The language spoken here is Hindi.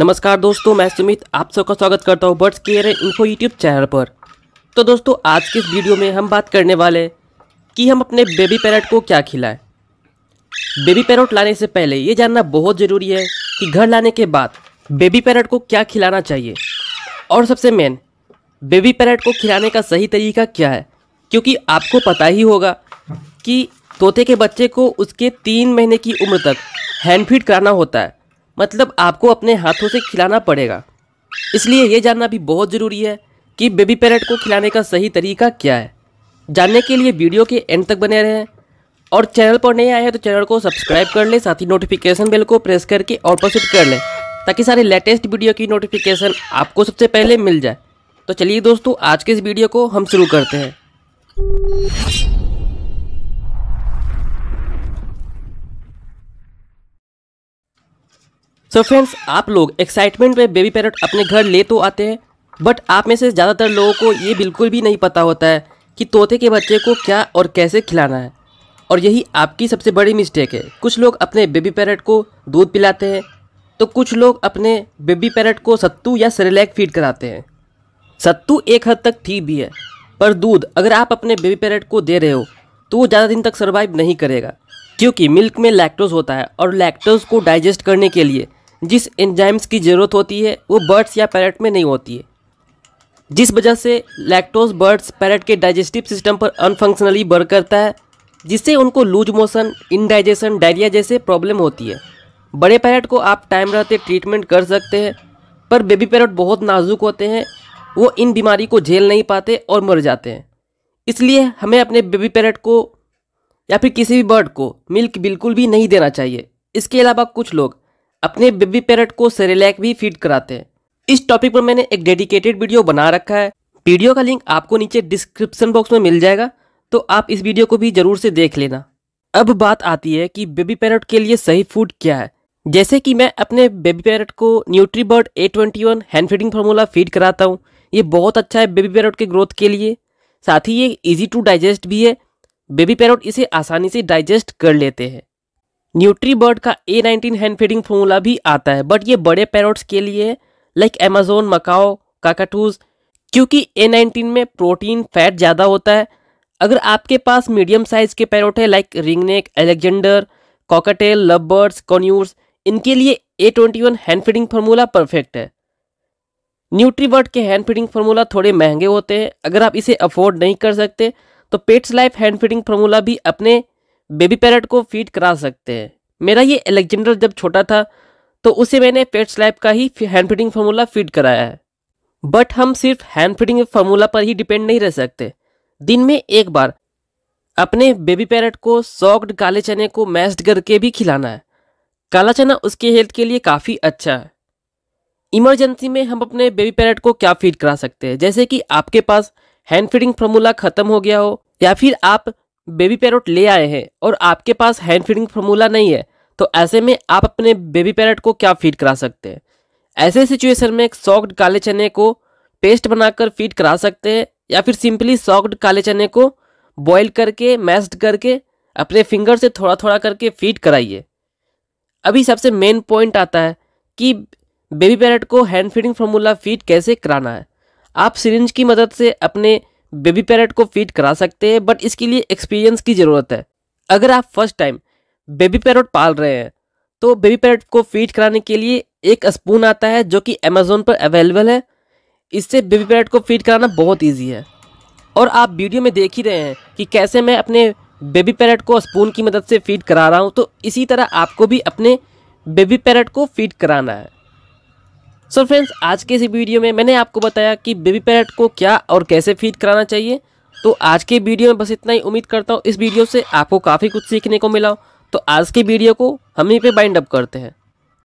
नमस्कार दोस्तों मैं सुमित आप सबका स्वागत करता हूँ बर्ड्स केयर है इनको यूट्यूब चैनल पर तो दोस्तों आज के इस वीडियो में हम बात करने वाले कि हम अपने बेबी पैरट को क्या खिलाएं बेबी पैरट लाने से पहले ये जानना बहुत ज़रूरी है कि घर लाने के बाद बेबी पैरट को क्या खिलाना चाहिए और सबसे मेन बेबी पैरट को खिलाने का सही तरीका क्या है क्योंकि आपको पता ही होगा कि तोते के बच्चे को उसके तीन महीने की उम्र तक हैंड फीड कराना होता है मतलब आपको अपने हाथों से खिलाना पड़ेगा इसलिए ये जानना भी बहुत ज़रूरी है कि बेबी पैरेट को खिलाने का सही तरीका क्या है जानने के लिए वीडियो के एंड तक बने रहें और चैनल पर नहीं आए हैं तो चैनल को सब्सक्राइब कर लें साथ ही नोटिफिकेशन बेल को प्रेस करके और पर कर लें ताकि सारे लेटेस्ट वीडियो की नोटिफिकेशन आपको सबसे पहले मिल जाए तो चलिए दोस्तों आज के इस वीडियो को हम शुरू करते हैं सो so फ्रेंड्स आप लोग एक्साइटमेंट में बेबी पैरट अपने घर ले तो आते हैं बट आप में से ज़्यादातर लोगों को ये बिल्कुल भी नहीं पता होता है कि तोते के बच्चे को क्या और कैसे खिलाना है और यही आपकी सबसे बड़ी मिस्टेक है कुछ लोग अपने बेबी पैरट को दूध पिलाते हैं तो कुछ लोग अपने बेबी पैरट को सत्तू या सरेलैक फीड कराते हैं सत्तू एक हद तक ठीक भी है पर दूध अगर आप अपने बेबी पैरट को दे रहे हो तो वो ज़्यादा दिन तक सर्वाइव नहीं करेगा क्योंकि मिल्क में लैक्टोज होता है और लैक्टोज को डाइजेस्ट करने के लिए जिस एंजाइम्स की ज़रूरत होती है वो बर्ड्स या पैरेट में नहीं होती है जिस वजह से लैक्टोज बर्ड्स पैरेट के डाइजेस्टिव सिस्टम पर अनफंक्शनली बर्क करता है जिससे उनको लूज मोशन इनडाइजेशन डायरिया जैसे प्रॉब्लम होती है बड़े पैरेट को आप टाइम रहते ट्रीटमेंट कर सकते हैं पर बेबी पैरेट बहुत नाजुक होते हैं वो इन बीमारी को झेल नहीं पाते और मर जाते हैं इसलिए हमें अपने बेबी पैरेट को या फिर किसी भी बर्ड को मिल्क बिल्कुल भी नहीं देना चाहिए इसके अलावा कुछ लोग अपने बेबी पैरट को सेरेलैक भी फीड कराते हैं इस टॉपिक पर मैंने एक डेडिकेटेड वीडियो बना रखा है वीडियो का लिंक आपको नीचे डिस्क्रिप्शन बॉक्स में मिल जाएगा तो आप इस वीडियो को भी जरूर से देख लेना अब बात आती है कि बेबी पैरट के लिए सही फूड क्या है जैसे कि मैं अपने बेबी पैरट को Nutribird A twenty one hand feeding formula feed कराता हूँ ये बहुत अच्छा है बेबी पैरट के ग्रोथ के लिए साथ ही ये इजी टू डाइजेस्ट भी है बेबी पैरट इसे आसानी से डाइजेस्ट कर लेते हैं न्यूट्रीबर्ड का A nineteen hand feeding formula भी आता है बट ये बड़े पैरोट्स के लिए लाइक अमेजोन मकाओ काकाटूज क्योंकि ए नाइनटीन में प्रोटीन फैट ज़्यादा होता है अगर आपके पास मीडियम साइज के पैरोट है like ringneck Alexander cockatiel lovebirds conures इनके लिए A twenty one hand feeding formula perfect है न्यूट्रीबर्ड के हैंड फीडिंग फार्मूला थोड़े महंगे होते हैं अगर आप इसे अफोर्ड नहीं कर सकते तो pets life hand feeding formula भी अपने बेबी पैरट को फीड करा सकते हैं मेरा ये एलेक्जेंडर जब छोटा था तो उसे मैंने पेट लैब का ही हैंड फीडिंग फार्मूला फीड कराया है बट हम सिर्फ हैंड फीडिंग फार्मूला पर ही डिपेंड नहीं रह सकते दिन में एक बार अपने बेबी पैरट को सॉक्ड काले चने को मैस्ड करके भी खिलाना है काला चना उसके हेल्थ के लिए काफ़ी अच्छा है इमरजेंसी में हम अपने बेबी पैरट को क्या फीड करा सकते हैं जैसे कि आपके पास हैंड फीडिंग फार्मूला ख़त्म हो गया हो या फिर आप बेबी पैरोट ले आए हैं और आपके पास हैंड फीडिंग फॉर्मूला नहीं है तो ऐसे में आप अपने बेबी पैरेट को क्या फीड करा सकते हैं ऐसे सिचुएशन में सॉक्ड काले चने को पेस्ट बनाकर फीड करा सकते हैं या फिर सिंपली सॉक्ड काले चने को बॉईल करके मैस्ड करके अपने फिंगर से थोड़ा थोड़ा करके फीड कराइए अभी सबसे मेन पॉइंट आता है कि बेबी पैरट को हैंड फीडिंग फार्मूला फीड कैसे कराना है आप सिरिंज की मदद से अपने बेबी पैरेट को फीड करा सकते हैं बट इसके लिए एक्सपीरियंस की ज़रूरत है अगर आप फर्स्ट टाइम बेबी पैरेट पाल रहे हैं तो बेबी पैरेट को फीड कराने के लिए एक स्पून आता है जो कि अमेज़ोन पर अवेलेबल है इससे बेबी पैरेट को फीड कराना बहुत ईजी है और आप वीडियो में देख ही रहे हैं कि कैसे मैं अपने बेबी पैरेट को स्पून की मदद से फीड करा रहा हूँ तो इसी तरह आपको भी अपने बेबी पैरेट को फीड कराना है सो so फ्रेंड्स आज के इस वीडियो में मैंने आपको बताया कि बेबी पैरेट को क्या और कैसे फीड कराना चाहिए तो आज के वीडियो में बस इतना ही उम्मीद करता हूँ इस वीडियो से आपको काफ़ी कुछ सीखने को मिला तो आज के वीडियो को हम ही पे बाइंड अप करते हैं